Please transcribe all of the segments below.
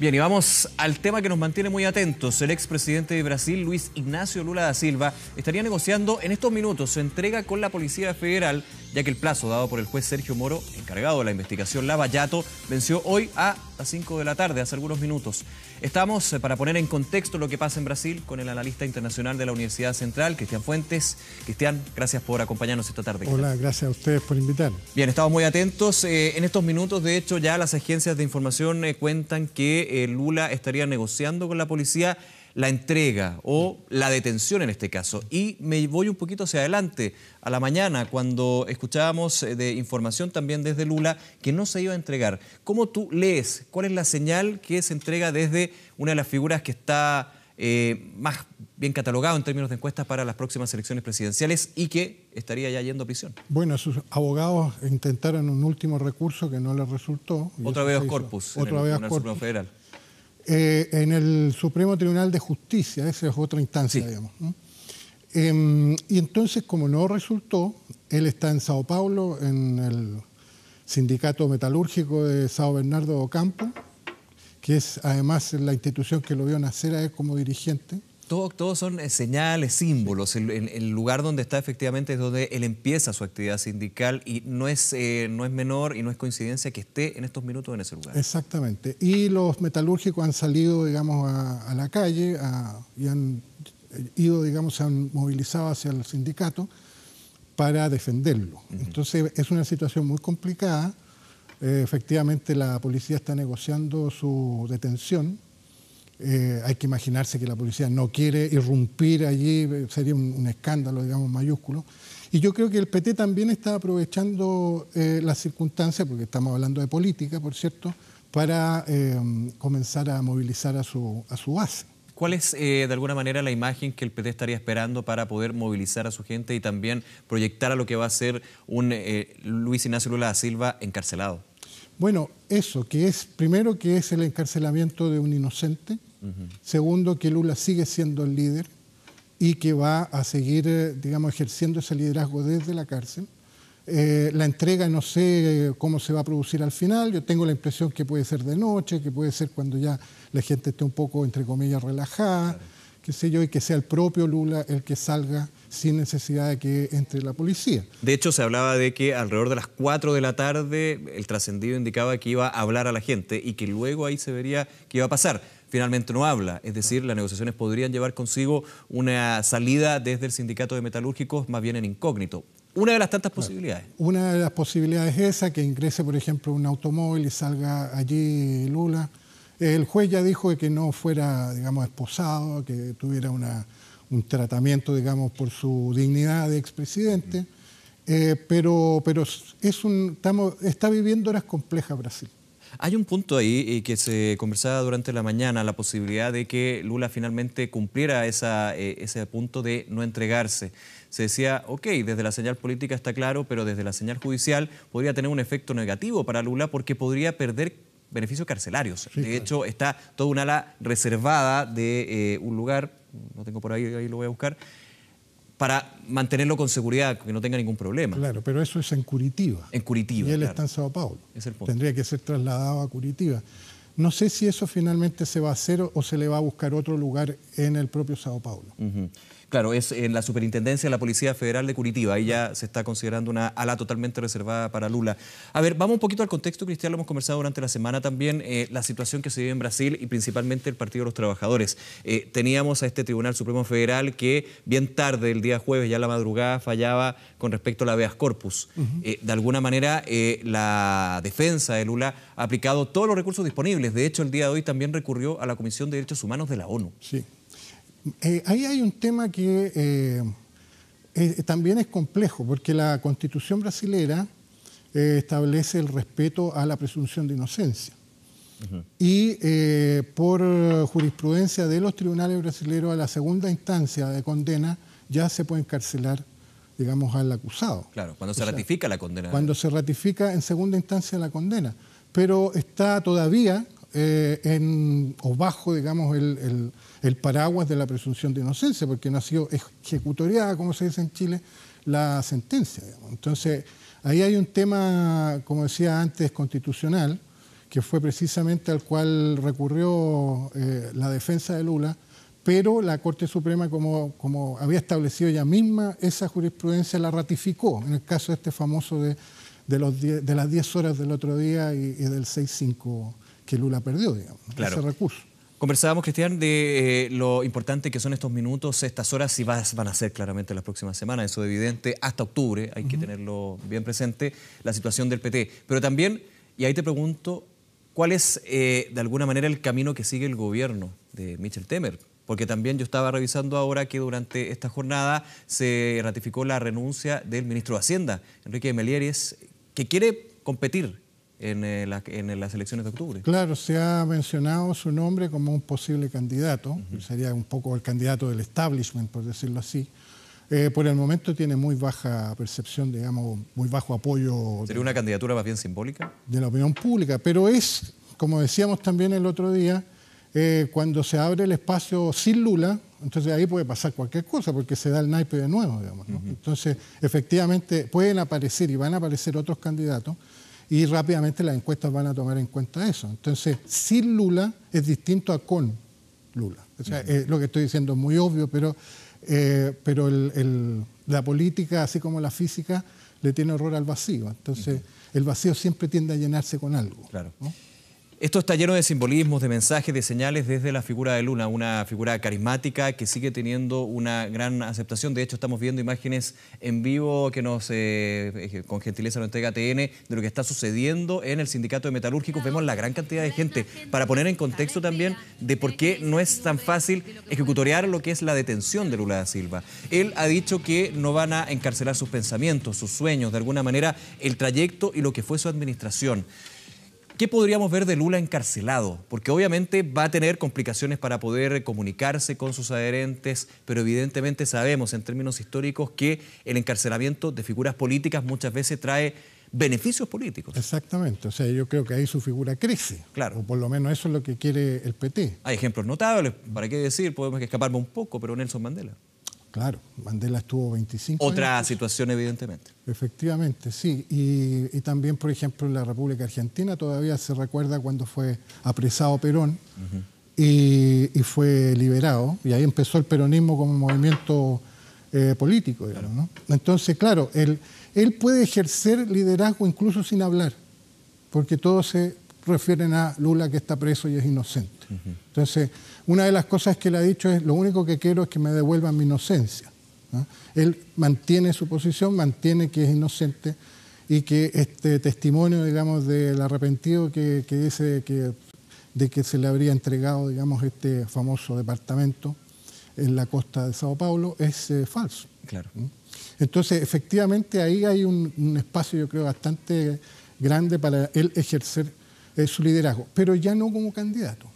Bien, y vamos al tema que nos mantiene muy atentos. El expresidente de Brasil, Luis Ignacio Lula da Silva, estaría negociando en estos minutos su entrega con la Policía Federal, ya que el plazo dado por el juez Sergio Moro, encargado de la investigación Lava venció hoy a las 5 de la tarde, hace algunos minutos. Estamos eh, para poner en contexto lo que pasa en Brasil con el analista internacional de la Universidad Central, Cristian Fuentes. Cristian, gracias por acompañarnos esta tarde. Hola, gracias a ustedes por invitar. Bien, estamos muy atentos. Eh, en estos minutos, de hecho, ya las agencias de información eh, cuentan que Lula estaría negociando con la policía la entrega o la detención en este caso. Y me voy un poquito hacia adelante, a la mañana, cuando escuchábamos eh, de información también desde Lula que no se iba a entregar. ¿Cómo tú lees? ¿Cuál es la señal que se entrega desde una de las figuras que está eh, más bien catalogado en términos de encuestas para las próximas elecciones presidenciales y que estaría ya yendo a prisión. Bueno, sus abogados intentaron un último recurso que no les resultó. Otra vez corpus. Otra vez corpus. Federal. Eh, en el Supremo Tribunal de Justicia, esa es otra instancia, digamos. Em, y entonces, como no resultó, él está en Sao Paulo, en el Sindicato Metalúrgico de Sao Bernardo Campo, que es además la institución que lo vio nacer a él como dirigente todos son eh, señales, símbolos. El, lugar donde está efectivamente es donde él empieza su actividad sindical y no es, eh, no es menor y no es coincidencia que esté en estos minutos en ese lugar. Exactamente. Y los metalúrgicos han salido, digamos, a, la calle y han eh, ido, digamos, se han movilizado hacia el sindicato para defenderlo. Entonces es una situación muy complicada. efectivamente la policía está negociando su detención eh, hay que imaginarse que la policía no quiere irrumpir allí, sería un, escándalo, digamos, mayúsculo. Y yo creo que el PT también está aprovechando eh, las circunstancias, porque estamos hablando de política, por cierto, para eh, comenzar a movilizar a su, a base. ¿Cuál es, de alguna manera, la imagen que el PT estaría esperando para poder movilizar a su gente y también proyectar a lo que va a ser un Luis Ignacio Lula da Silva encarcelado? Bueno, eso, que es, primero que es el encarcelamiento de un inocente, Segundo, que Lula sigue siendo el líder y que va a seguir, eh, digamos, ejerciendo ese liderazgo desde la cárcel. Eh, la entrega no sé eh, cómo se va a producir al final, yo tengo la impresión que puede ser de noche, que puede ser cuando ya la gente esté un poco, entre comillas, relajada, qué sé yo, y que sea el propio Lula el que salga sin necesidad de que entre la policía. De hecho, se hablaba de que alrededor de las 4 de la tarde el trascendido indicaba que iba a hablar a la gente y que luego ahí se vería qué iba a pasar finalmente no habla. Es decir, las negociaciones podrían llevar consigo una salida desde el sindicato de metalúrgicos más bien en incógnito. Una de las tantas posibilidades. Una de las posibilidades es esa, que ingrese, por ejemplo, un automóvil y salga allí Lula. El juez ya dijo que no fuera, digamos, esposado, que tuviera una, un tratamiento, digamos, por su dignidad de expresidente. Eh, pero pero es un, estamos, está viviendo horas complejas Brasil. Hay un punto ahí eh, que se conversaba durante la mañana, la posibilidad de que Lula finalmente cumpliera eh, ese punto de no entregarse. Se decía, ok, desde la señal política está claro, pero desde la señal judicial podría tener un efecto negativo para Lula porque podría perder beneficios carcelarios. de hecho, está toda una ala reservada de eh, un lugar, no tengo por ahí, ahí lo voy a buscar, para mantenerlo con seguridad, que no tenga ningún problema. Claro, pero eso es en Curitiba. En Curitiba. Y él está en Sao Paulo. Es el Tendría que ser trasladado a Curitiba. No sé si eso finalmente se va a hacer o, se le va a buscar otro lugar en el propio Sao Paulo. Claro, es en eh, la superintendencia de la Policía Federal de Curitiba. Ahí ya se está considerando una ala totalmente reservada para Lula. A ver, vamos un poquito al contexto, Cristian. Lo hemos conversado durante la semana también, eh, la situación que se vive en Brasil y principalmente el Partido de los Trabajadores. Eh, teníamos a este Tribunal Supremo Federal que bien tarde, el día jueves, ya la madrugada, fallaba con respecto a la Beas corpus. de alguna manera, la defensa de Lula ha aplicado todos los recursos disponibles. De hecho, el día de hoy también recurrió a la Comisión de Derechos Humanos de la ONU. Sí. Eh, ahí hay un tema que eh, eh, también es complejo, porque la constitución brasilera establece el respeto a la presunción de inocencia. Y por jurisprudencia de los tribunales brasileños a la segunda instancia de condena ya se puede encarcelar, digamos, al acusado. Claro, cuando se ratifica la condena. Cuando se ratifica en segunda instancia la condena. Pero está todavía eh, o bajo, digamos, el, paraguas de la presunción de inocencia, porque no ha sido ejecutoriada, como se dice en Chile, la sentencia. Entonces, ahí hay un tema, como decía antes, constitucional, que fue precisamente al cual recurrió eh, la defensa de Lula, pero la Corte Suprema, como, como había establecido ella misma, esa jurisprudencia la ratificó en el caso de este famoso de los las 10 horas del otro día y, del 6-5 que Lula perdió, digamos, ese recurso. Conversábamos, Cristian, de eh, lo importante que son estos minutos, estas horas, y vas, van a ser claramente las próximas semanas, eso es evidente, hasta octubre, hay que tenerlo bien presente, la situación del PT. Pero también, y ahí te pregunto, ¿cuál es eh, de alguna manera el camino que sigue el gobierno de Michel Temer? Porque también yo estaba revisando ahora que durante esta jornada se ratificó la renuncia del ministro de Hacienda, Enrique Melieres, que quiere competir en, eh, eh, las elecciones de octubre. Claro, se ha mencionado su nombre como un posible candidato, sería un poco el candidato del establishment, por decirlo así. Eh, por el momento tiene muy baja percepción, digamos, muy bajo apoyo. ¿Sería una candidatura más bien simbólica? De la opinión pública, pero es, como decíamos también el otro día, cuando se abre el espacio sin Lula, entonces ahí puede pasar cualquier cosa, porque se da el naipe de nuevo, digamos. Entonces, efectivamente, pueden aparecer y van a aparecer otros candidatos y rápidamente las encuestas van a tomar en cuenta eso. Entonces, sin Lula es distinto a con Lula. sea, lo que estoy diciendo es muy obvio, pero, eh, pero la política, así como la física, le tiene horror al vacío. Entonces, el vacío siempre tiende a llenarse con algo. Claro. Esto está lleno de simbolismos, de mensajes, de señales desde la figura de Luna, una figura carismática que sigue teniendo una gran aceptación. De hecho, estamos viendo imágenes en vivo que nos, eh, eh, con gentileza nos entrega TN, de lo que está sucediendo en el Sindicato de Metalúrgicos. Vemos la gran cantidad de gente, para poner en contexto también de por qué no es tan fácil ejecutorear lo que es la detención de Lula da Silva. Él ha dicho que no van a encarcelar sus pensamientos, sus sueños, de alguna manera el trayecto y lo que fue su administración. ¿Qué podríamos ver de Lula encarcelado? Porque obviamente va a tener complicaciones para poder comunicarse con sus adherentes, pero evidentemente sabemos en términos históricos que el encarcelamiento de figuras políticas muchas veces trae beneficios políticos. Exactamente, o sea, yo creo que ahí su figura crece. Claro. O por lo menos eso es lo que quiere el PT. Hay ejemplos notables, ¿para qué decir? Podemos escaparme un poco, pero Nelson Mandela. Claro, Mandela estuvo 25 Otra situación, evidentemente. Efectivamente, sí. Y, también, por ejemplo, en la República Argentina todavía se recuerda cuando fue apresado Perón y, fue liberado. Y ahí empezó el peronismo como movimiento eh, político. Entonces, claro, él puede ejercer liderazgo incluso sin hablar, porque todo se refieren a Lula que está preso y es inocente. Entonces, una de las cosas que le ha dicho es, lo único que quiero es que me devuelvan mi inocencia. Él mantiene su posición, mantiene que es inocente y que este testimonio, digamos, del arrepentido que, dice que, de que se le habría entregado, digamos, este famoso departamento en la costa de Sao Paulo es eh, falso. Claro. Entonces, efectivamente, ahí hay un, espacio, yo creo, bastante grande para él ejercer eh, su liderazgo, pero ya no como candidato.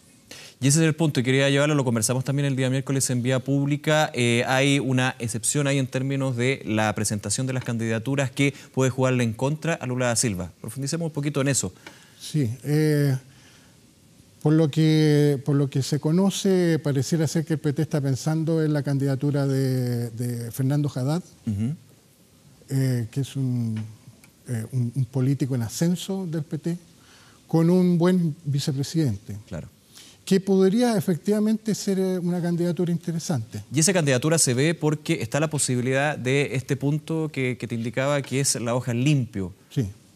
Y ese es el punto, y quería llevarlo, lo conversamos también el día miércoles en vía pública. Eh, hay una excepción ahí en términos de la presentación de las candidaturas que puede jugarle en contra a Lula da Silva. Profundicemos un poquito en eso. Sí, eh, por, lo que, por lo que se conoce, pareciera ser que el PT está pensando en la candidatura de, Fernando Haddad, que es un político en ascenso del PT con un buen vicepresidente. Claro que podría efectivamente ser eh, una candidatura interesante. Y esa candidatura se ve porque está la posibilidad de este punto que, que te indicaba, que es la hoja limpio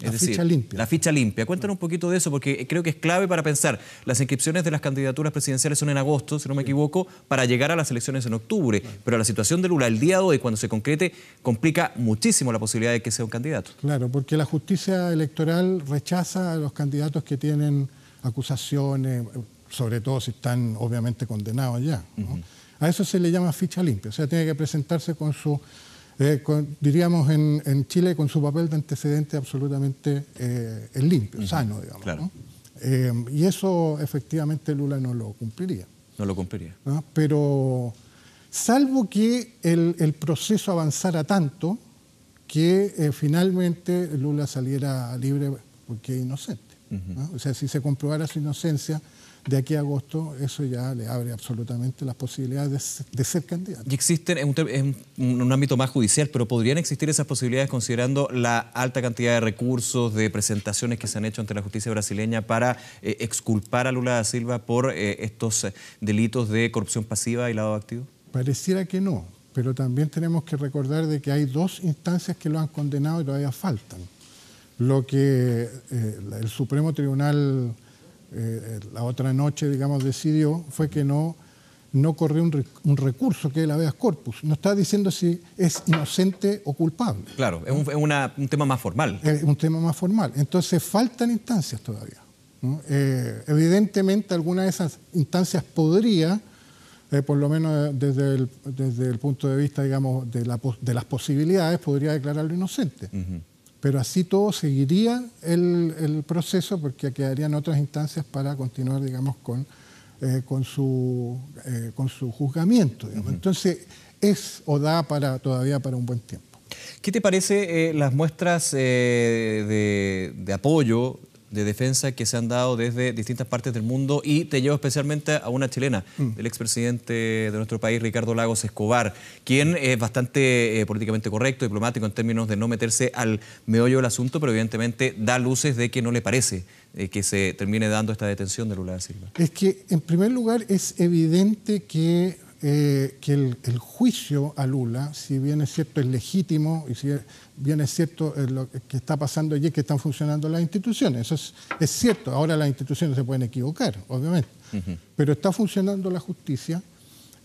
la ficha limpia. La ficha limpia. Cuéntanos un poquito de eso, porque creo que es clave para pensar. Las inscripciones de las candidaturas presidenciales son en agosto, si no me equivoco, para llegar a las elecciones en octubre. Pero la situación de Lula el día de hoy, cuando se concrete, complica muchísimo la posibilidad de que sea un candidato. Claro, porque la justicia electoral rechaza a los candidatos que tienen acusaciones, sobre todo si están obviamente condenados ya. A eso se le llama ficha limpia, o sea, tiene que presentarse con su eh, diríamos en, Chile, con su papel de antecedente absolutamente eh, limpio, sano, digamos. Eh, y eso efectivamente Lula no lo cumpliría. No lo cumpliría. Pero salvo que el, proceso avanzara tanto que finalmente Lula saliera libre porque es inocente. O sea, si se comprobara su inocencia, de aquí a agosto eso ya le abre absolutamente las posibilidades de, ser candidato. Y existen, en un, ámbito más judicial, pero podrían existir esas posibilidades considerando la alta cantidad de recursos, de presentaciones que se han hecho ante la justicia brasileña para eh, exculpar a Lula da Silva por eh, estos eh, delitos de corrupción pasiva y lado activo? Pareciera que no, pero también tenemos que recordar de que hay dos instancias que lo han condenado y todavía faltan. Lo que el Supremo Tribunal eh, eh, la otra noche, digamos, decidió fue que no, no corrió un, recurso que es la habeas corpus. No está diciendo si es inocente o culpable. Claro, es un, es un tema más formal. Es un tema más formal. Entonces faltan instancias todavía. Eh, evidentemente alguna de esas instancias podría, por lo menos desde el, desde el punto de vista, digamos, de, las posibilidades, podría declararlo inocente. Pero así todo seguiría el, proceso porque quedarían otras instancias para continuar, digamos, con, eh, con, su, eh, con su juzgamiento. Entonces, es o da para, todavía para un buen tiempo. ¿Qué te parece eh, las muestras de, apoyo de defensa que se han dado desde distintas partes del mundo y te llevo especialmente a una chilena, mm. el expresidente de nuestro país, Ricardo Lagos Escobar, quien es bastante eh, políticamente correcto, diplomático en términos de no meterse al meollo del asunto, pero evidentemente da luces de que no le parece eh, que se termine dando esta detención de Lula Silva. Es que, en primer lugar, es evidente que eh, que el, juicio a Lula, si bien es cierto es legítimo y si bien es cierto eh, lo que está pasando allí que están funcionando las instituciones, eso es, cierto, ahora las instituciones se pueden equivocar, obviamente, pero está funcionando la justicia,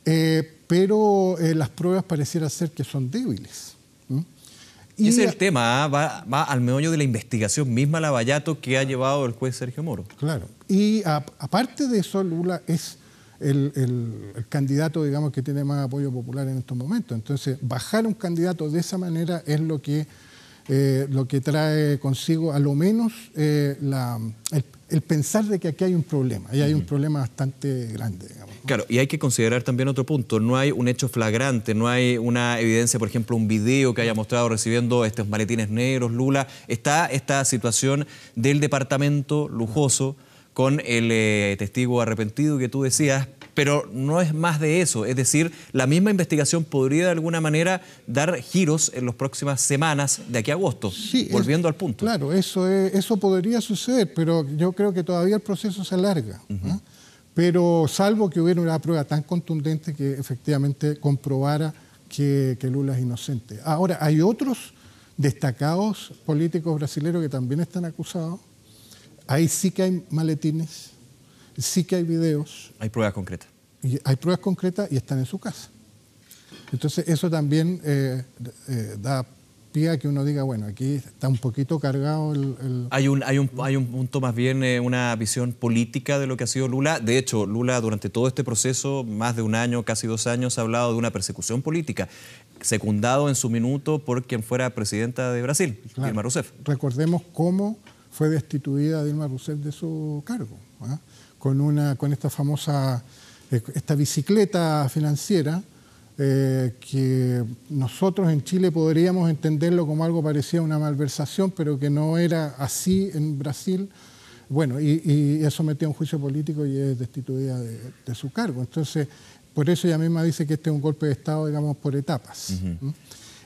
eh, pero las pruebas pareciera ser que son débiles. Y Ese es el tema, ¿ah? va, al meollo de la investigación misma, la vallato que ha llevado el juez Sergio Moro. Claro, y aparte de eso, Lula es el, candidato, digamos, que tiene más apoyo popular en estos momentos. Entonces, bajar un candidato de esa manera es lo que, eh, lo que trae consigo, a lo menos, eh, la, el, pensar de que aquí hay un problema, y hay un problema bastante grande, Claro, y hay que considerar también otro punto, no hay un hecho flagrante, no hay una evidencia, por ejemplo, un video que haya mostrado recibiendo estos maletines negros, Lula, está esta situación del departamento lujoso con el eh, testigo arrepentido que tú decías, pero no es más de eso. Es decir, la misma investigación podría de alguna manera dar giros en las próximas semanas de aquí a agosto, sí, volviendo al punto. Claro, eso, es, eso podría suceder, pero yo creo que todavía el proceso se alarga. ¿ah? Pero salvo que hubiera una prueba tan contundente que efectivamente comprobara que Lula es inocente. Ahora, hay otros destacados políticos brasileños que también están acusados Ahí sí que hay maletines, sí que hay videos. Hay pruebas concretas. Y hay pruebas concretas y están en su casa. Entonces eso también eh, eh, da pie a que uno diga, bueno, aquí está un poquito cargado el... Hay, un, hay, un, hay un punto más bien, eh, una visión política de lo que ha sido Lula. De hecho, Lula durante todo este proceso, más de un año, casi dos años, ha hablado de una persecución política, secundado en su minuto por quien fuera presidenta de Brasil, Dilma Rousseff. Recordemos cómo fue destituida Dilma Rousseff de su cargo, ¿ah? con, una, con esta famosa, eh, esta bicicleta financiera, eh, que nosotros en Chile podríamos entenderlo como algo parecido a una malversación, pero que no era así en Brasil. Bueno, y, y eso a un juicio político y es destituida de, su cargo. Entonces, por eso ella misma dice que este es un golpe de Estado, digamos, por etapas.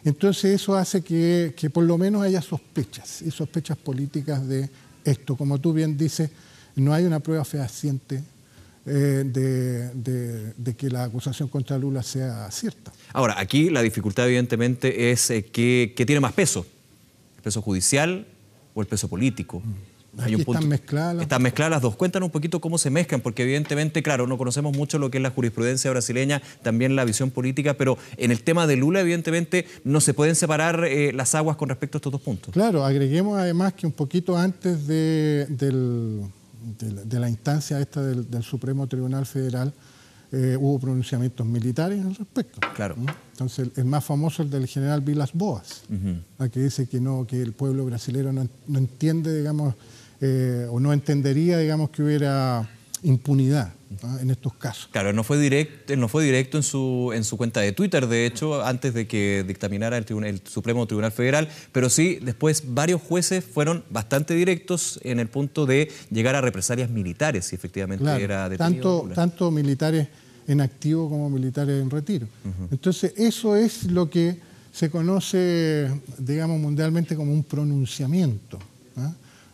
Entonces eso hace que, por lo menos haya sospechas y sospechas políticas de esto. Como tú bien dices, no hay una prueba fehaciente eh, de, que la acusación contra Lula sea cierta. Ahora, aquí la dificultad evidentemente es eh, que, tiene más peso, el peso judicial o el peso político. Mm. Hay están mezcladas. Están mezcladas las dos. Cuéntanos un poquito cómo se mezclan, porque evidentemente, claro, no conocemos mucho lo que es la jurisprudencia brasileña, también la visión política, pero en el tema de Lula, evidentemente, no se pueden separar eh, las aguas con respecto a estos dos puntos. Claro, agreguemos además que un poquito antes de, la, instancia esta del, Supremo Tribunal Federal, eh, hubo pronunciamientos militares al respecto. Claro. ¿Mm? Entonces, el, más famoso es el del general Vilas Boas, ¿ah? que dice que no, que el pueblo brasileño no, no entiende, digamos, eh, o no entendería, digamos, que hubiera impunidad en estos casos. Claro, no fue directo, no fue directo en, su, en su cuenta de Twitter, de hecho, antes de que dictaminara el, Supremo Tribunal Federal, pero sí, después varios jueces fueron bastante directos en el punto de llegar a represalias militares, si efectivamente era detenido. Tanto, tanto militares en activo como militares en retiro. Entonces, eso es lo que se conoce, digamos, mundialmente como un pronunciamiento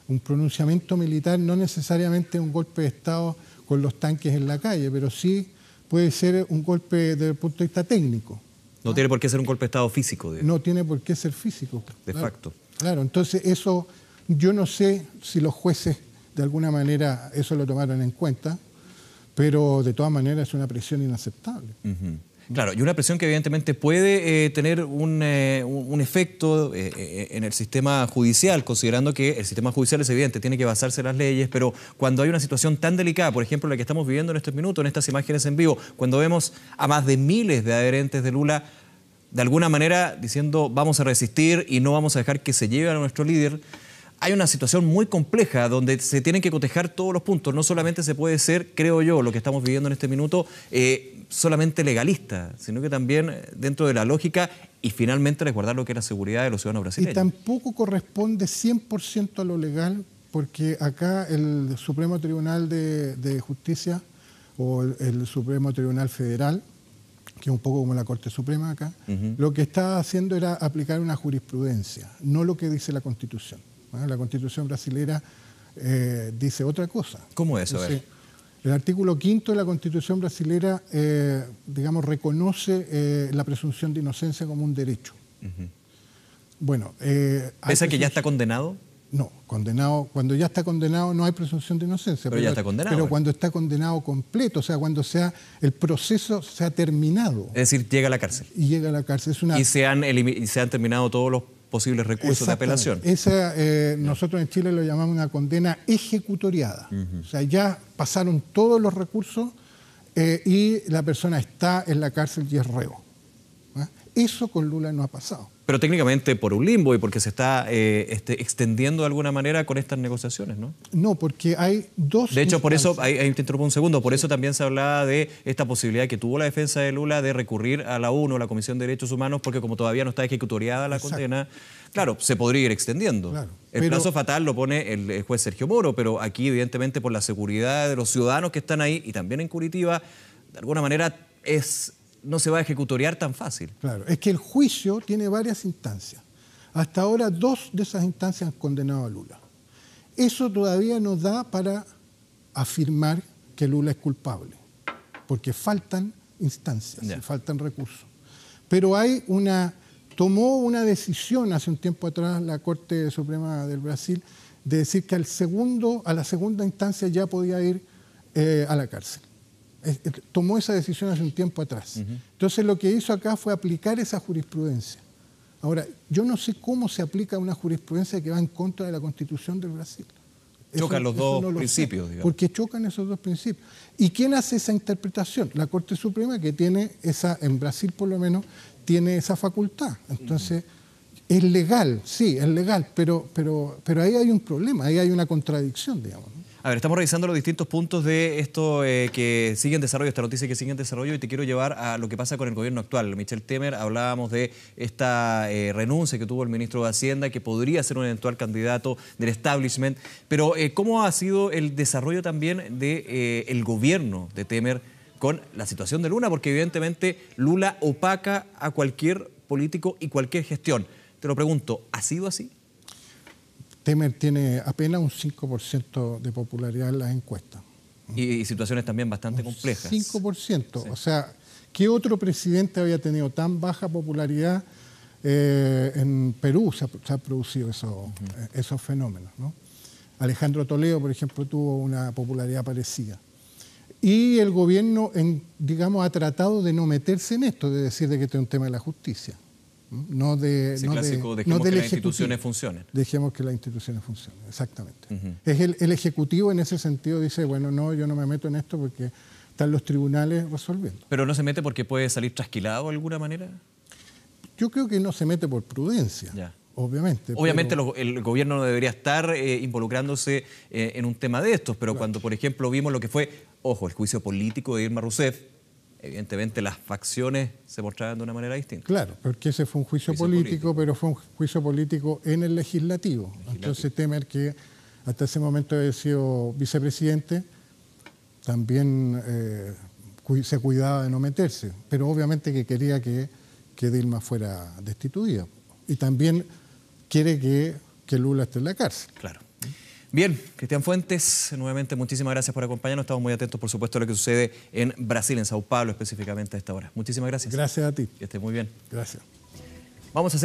un pronunciamiento militar no necesariamente un golpe de Estado con los tanques en la calle, pero sí puede ser un golpe desde el punto de vista técnico. No, tiene por qué ser un golpe de Estado físico. No tiene por qué ser físico. De facto. Claro, entonces eso yo no sé si los jueces de alguna manera eso lo tomaron en cuenta, pero de todas maneras es una presión inaceptable. Claro, y una presión que evidentemente puede eh, tener un, eh, efecto eh, en el sistema judicial, considerando que el sistema judicial es evidente, tiene que basarse en las leyes, pero cuando hay una situación tan delicada, por ejemplo la que estamos viviendo en estos minutos, en estas imágenes en vivo, cuando vemos a más de miles de adherentes de Lula de alguna manera diciendo vamos a resistir y no vamos a dejar que se lleve a nuestro líder, hay una situación muy compleja donde se tienen que cotejar todos los puntos. No solamente se puede ser, creo yo, lo que estamos viviendo en este minuto, eh, solamente legalista, sino que también eh, dentro de la lógica y finalmente resguardar lo que es la seguridad de los ciudadanos brasileños. Y tampoco corresponde 100% a lo legal, porque acá el Supremo Tribunal de, Justicia o el, Supremo Tribunal Federal, que es un poco como la Corte Suprema acá, lo que está haciendo era aplicar una jurisprudencia, no lo que dice la Constitución. La constitución brasilera eh, dice otra cosa. ¿Cómo es? El artículo quinto de la Constitución brasilera, eh, digamos, reconoce eh, la presunción de inocencia como un derecho. Bueno. que ya está condenado? No, condenado, cuando ya está condenado no hay presunción de inocencia. Pero, ya está condenado. Pero cuando está condenado completo, o sea, cuando sea, el proceso se ha terminado. Es decir, llega a la cárcel. Y llega a la cárcel. ¿Y se han, se han terminado todos los posibles recursos de apelación. Esa, eh, nosotros en Chile lo llamamos una condena ejecutoriada. O sea, ya pasaron todos los recursos eh, y la persona está en la cárcel y es reo. ¿Ah? Eso con Lula no ha pasado pero técnicamente por un limbo y porque se está eh, este, extendiendo de alguna manera con estas negociaciones, ¿no? No, porque hay dos... De hecho, por eso, ahí, te un segundo, por eso también se hablaba de esta posibilidad que tuvo la defensa de Lula de recurrir a la UNO, la Comisión de Derechos Humanos, porque como todavía no está ejecutoriada la condena, claro, se podría ir extendiendo. el plazo fatal lo pone el juez Sergio Moro, pero aquí evidentemente por la seguridad de los ciudadanos que están ahí y también en Curitiba, de alguna manera es no se va a ejecutoriar tan fácil. Claro, es que el juicio tiene varias instancias. Hasta ahora dos de esas instancias han condenado a Lula. Eso todavía no da para afirmar que Lula es culpable, porque faltan instancias, faltan recursos. Pero hay una tomó una decisión hace un tiempo atrás la Corte Suprema del Brasil de decir que al segundo, a la segunda instancia ya podía ir eh, a la cárcel tomó esa decisión hace un tiempo atrás. Entonces lo que hizo acá fue aplicar esa jurisprudencia. Ahora, yo no sé cómo se aplica una jurisprudencia que va en contra de la constitución del Brasil. Chocan los dos principios, digamos. Porque chocan esos dos principios. ¿Y quién hace esa interpretación? La Corte Suprema, que tiene esa, en Brasil por lo menos, tiene esa facultad. Entonces, es legal, sí, es legal, pero, pero, pero ahí hay un problema, ahí hay una contradicción, digamos. A ver, estamos revisando los distintos puntos de esto eh, que sigue en desarrollo, esta noticia que sigue en desarrollo, y te quiero llevar a lo que pasa con el gobierno actual. Michel Temer, hablábamos de esta eh, renuncia que tuvo el ministro de Hacienda, que podría ser un eventual candidato del establishment, pero eh, ¿cómo ha sido el desarrollo también del gobierno de Temer con la situación de Lula? Porque evidentemente Lula opaca a cualquier político y cualquier gestión. Te lo pregunto, ¿ha sido así? Temer tiene apenas un 5% de popularidad en las encuestas. Y, situaciones también bastante complejas. 5%, o sea, ¿qué otro presidente había tenido tan baja popularidad? Eh, en Perú se, ha, han producido esos fenómenos. Alejandro Toledo, por ejemplo, tuvo una popularidad parecida. Y el gobierno, en, digamos, ha tratado de no meterse en esto, de decir de que este es un tema de la justicia. No, de, no de, dejemos que las instituciones funcionen. Dejemos que las instituciones funcionen, exactamente. Es el, Ejecutivo en ese sentido dice, bueno, no, yo no me meto en esto porque están los tribunales resolviendo. ¿Pero no se mete porque puede salir trasquilado de alguna manera? Yo creo que no se mete por prudencia. Obviamente. Obviamente el gobierno no debería estar eh, involucrándose eh, en un tema de estos, pero cuando, por ejemplo, vimos lo que fue, ojo, el juicio político de Irma Rousseff, evidentemente las facciones se mostraban de una manera distinta. Claro, porque ese fue un juicio, político, pero fue un juicio político en el legislativo. Entonces Temer, que hasta ese momento había sido vicepresidente, también eh, se cuidaba de no meterse, pero obviamente que quería que, que Dilma fuera destituida. Y también quiere que, que Lula esté en la cárcel. Claro. Bien, Cristian Fuentes, nuevamente muchísimas gracias por acompañarnos. Estamos muy atentos, por supuesto, a lo que sucede en Brasil, en Sao Paulo específicamente a esta hora. Muchísimas gracias. Gracias a ti. Que esté muy bien. Gracias. Vamos a hacer